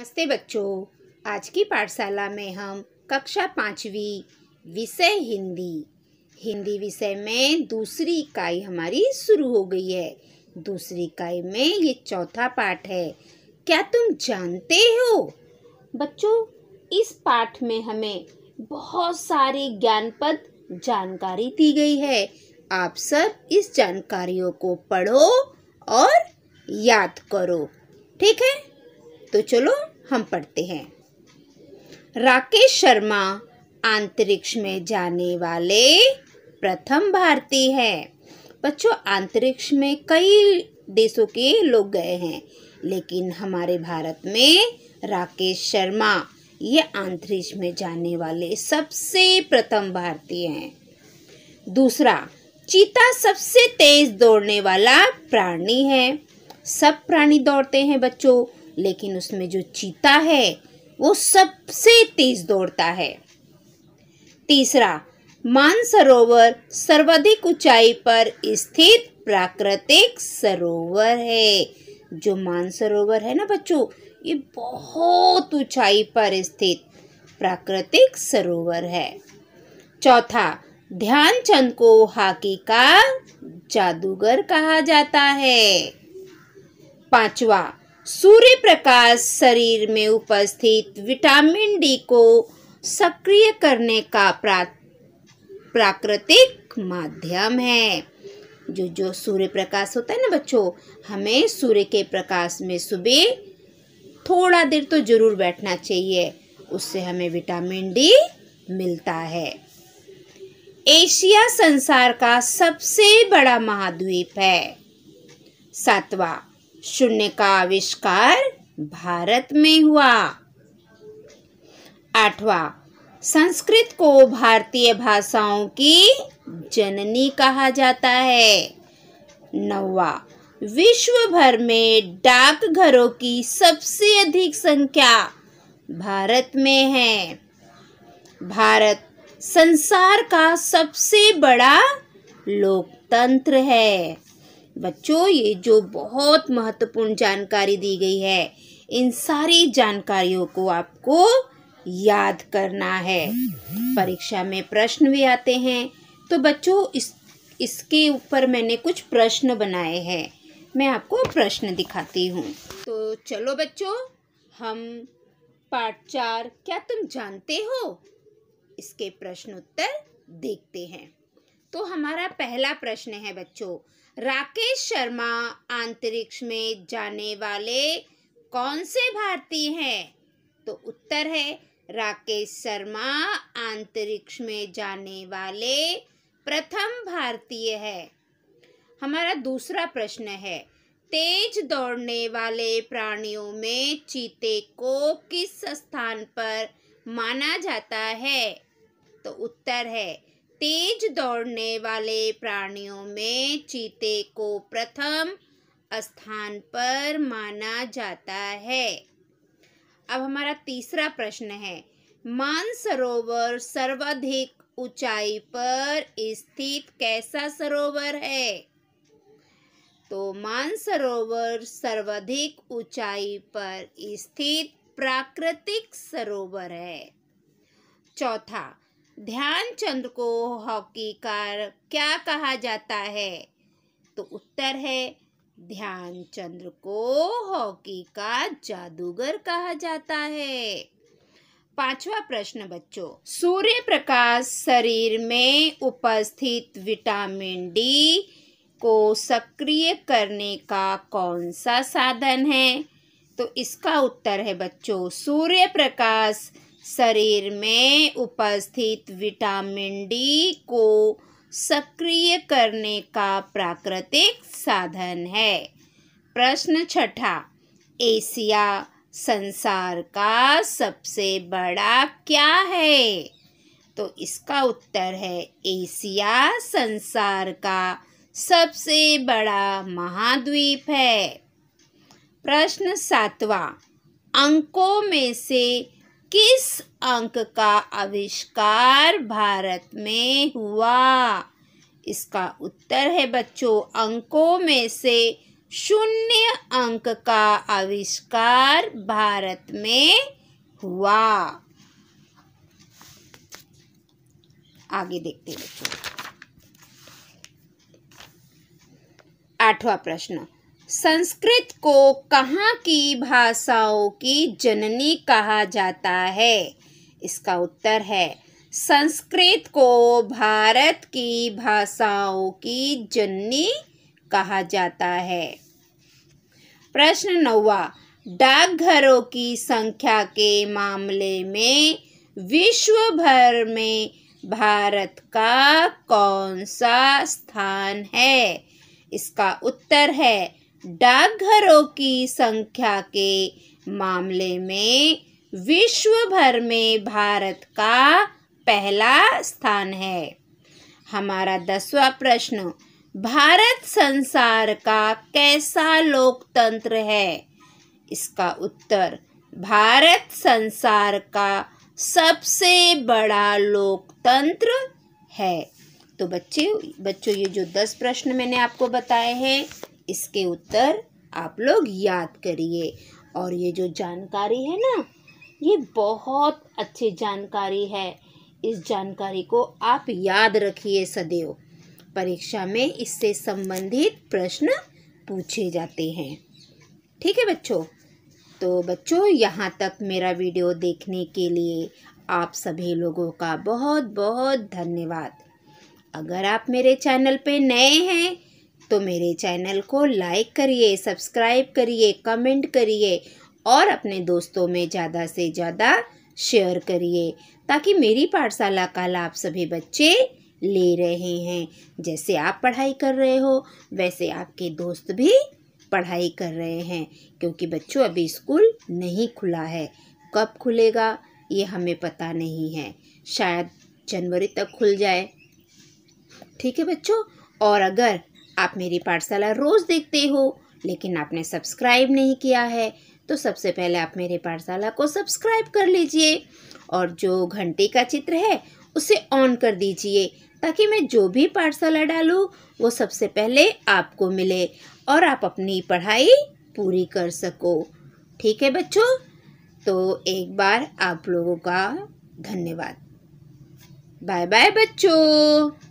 नमस्ते बच्चों आज की पाठशाला में हम कक्षा पाँचवीं विषय हिंदी हिंदी विषय में दूसरी इकाई हमारी शुरू हो गई है दूसरी इकाई में ये चौथा पाठ है क्या तुम जानते हो बच्चों इस पाठ में हमें बहुत सारी ज्ञानपद जानकारी दी गई है आप सब इस जानकारियों को पढ़ो और याद करो ठीक है तो चलो हम पढ़ते हैं राकेश शर्मा अंतरिक्ष में जाने वाले प्रथम भारतीय हैं बच्चों अंतरिक्ष में कई देशों के लोग गए हैं लेकिन हमारे भारत में राकेश शर्मा ये अंतरिक्ष में जाने वाले सबसे प्रथम भारतीय हैं दूसरा चीता सबसे तेज दौड़ने वाला प्राणी है सब प्राणी दौड़ते हैं बच्चों लेकिन उसमें जो चीता है वो सबसे तेज दौड़ता है तीसरा मानसरोवर सर्वाधिक ऊंचाई पर स्थित प्राकृतिक सरोवर है जो मानसरोवर है ना बच्चों ये बहुत ऊंचाई पर स्थित प्राकृतिक सरोवर है चौथा ध्यानचंद को हॉकी का जादूगर कहा जाता है पांचवा सूर्य प्रकाश शरीर में उपस्थित विटामिन डी को सक्रिय करने का प्राकृतिक माध्यम है जो जो सूर्य प्रकाश होता है ना बच्चों हमें सूर्य के प्रकाश में सुबह थोड़ा देर तो जरूर बैठना चाहिए उससे हमें विटामिन डी मिलता है एशिया संसार का सबसे बड़ा महाद्वीप है सातवां शून्य का आविष्कार भारत में हुआ आठवा संस्कृत को भारतीय भाषाओं की जननी कहा जाता है नौवा विश्व भर में डाकघरों की सबसे अधिक संख्या भारत में है भारत संसार का सबसे बड़ा लोकतंत्र है बच्चों ये जो बहुत महत्वपूर्ण जानकारी दी गई है इन सारी जानकारियों को आपको याद करना है परीक्षा में प्रश्न भी आते हैं तो बच्चों इस इसके ऊपर मैंने कुछ प्रश्न बनाए हैं मैं आपको प्रश्न दिखाती हूँ तो चलो बच्चों हम पार्ट चार क्या तुम जानते हो इसके प्रश्न उत्तर देखते हैं तो हमारा पहला प्रश्न है बच्चों राकेश शर्मा अंतरिक्ष में जाने वाले कौन से भारतीय हैं तो उत्तर है राकेश शर्मा अंतरिक्ष में जाने वाले प्रथम भारतीय है हमारा दूसरा प्रश्न है तेज दौड़ने वाले प्राणियों में चीते को किस स्थान पर माना जाता है तो उत्तर है तेज दौड़ने वाले प्राणियों में चीते को प्रथम स्थान पर माना जाता है अब हमारा तीसरा प्रश्न है मानसरोवर सर्वाधिक ऊंचाई पर स्थित कैसा सरोवर है तो मानसरोवर सर्वाधिक ऊंचाई पर स्थित प्राकृतिक सरोवर है चौथा ध्यानचंद को हॉकी का क्या कहा जाता है तो उत्तर है ध्यानचंद को हॉकी का जादूगर कहा जाता है पांचवा प्रश्न बच्चों सूर्य प्रकाश शरीर में उपस्थित विटामिन डी को सक्रिय करने का कौन सा साधन है तो इसका उत्तर है बच्चों सूर्य प्रकाश शरीर में उपस्थित विटामिन डी को सक्रिय करने का प्राकृतिक साधन है प्रश्न छठा एशिया संसार का सबसे बड़ा क्या है तो इसका उत्तर है एशिया संसार का सबसे बड़ा महाद्वीप है प्रश्न सातवां अंकों में से किस अंक का आविष्कार भारत में हुआ इसका उत्तर है बच्चों अंकों में से शून्य अंक का आविष्कार भारत में हुआ आगे देखते हैं बच्चों आठवां प्रश्न संस्कृत को कहाँ की भाषाओं की जननी कहा जाता है इसका उत्तर है संस्कृत को भारत की भाषाओं की जननी कहा जाता है प्रश्न नौवा डाकघरों की संख्या के मामले में विश्व भर में भारत का कौन सा स्थान है इसका उत्तर है डाकघरों की संख्या के मामले में विश्व भर में भारत का पहला स्थान है हमारा दसवा प्रश्न भारत संसार का कैसा लोकतंत्र है इसका उत्तर भारत संसार का सबसे बड़ा लोकतंत्र है तो बच्चे बच्चों ये जो दस प्रश्न मैंने आपको बताए हैं इसके उत्तर आप लोग याद करिए और ये जो जानकारी है ना ये बहुत अच्छी जानकारी है इस जानकारी को आप याद रखिए सदैव परीक्षा में इससे संबंधित प्रश्न पूछे जाते हैं ठीक है बच्चों तो बच्चों यहाँ तक मेरा वीडियो देखने के लिए आप सभी लोगों का बहुत बहुत धन्यवाद अगर आप मेरे चैनल पे नए हैं तो मेरे चैनल को लाइक करिए सब्सक्राइब करिए कमेंट करिए और अपने दोस्तों में ज़्यादा से ज़्यादा शेयर करिए ताकि मेरी पाठशाला का लाभ सभी बच्चे ले रहे हैं जैसे आप पढ़ाई कर रहे हो वैसे आपके दोस्त भी पढ़ाई कर रहे हैं क्योंकि बच्चों अभी स्कूल नहीं खुला है कब खुलेगा ये हमें पता नहीं है शायद जनवरी तक खुल जाए ठीक है बच्चों और अगर आप मेरी पाठशाला रोज़ देखते हो लेकिन आपने सब्सक्राइब नहीं किया है तो सबसे पहले आप मेरे पाठशाला को सब्सक्राइब कर लीजिए और जो घंटे का चित्र है उसे ऑन कर दीजिए ताकि मैं जो भी पाठशाला डालूँ वो सबसे पहले आपको मिले और आप अपनी पढ़ाई पूरी कर सको ठीक है बच्चों तो एक बार आप लोगों का धन्यवाद बाय बाय बच्चों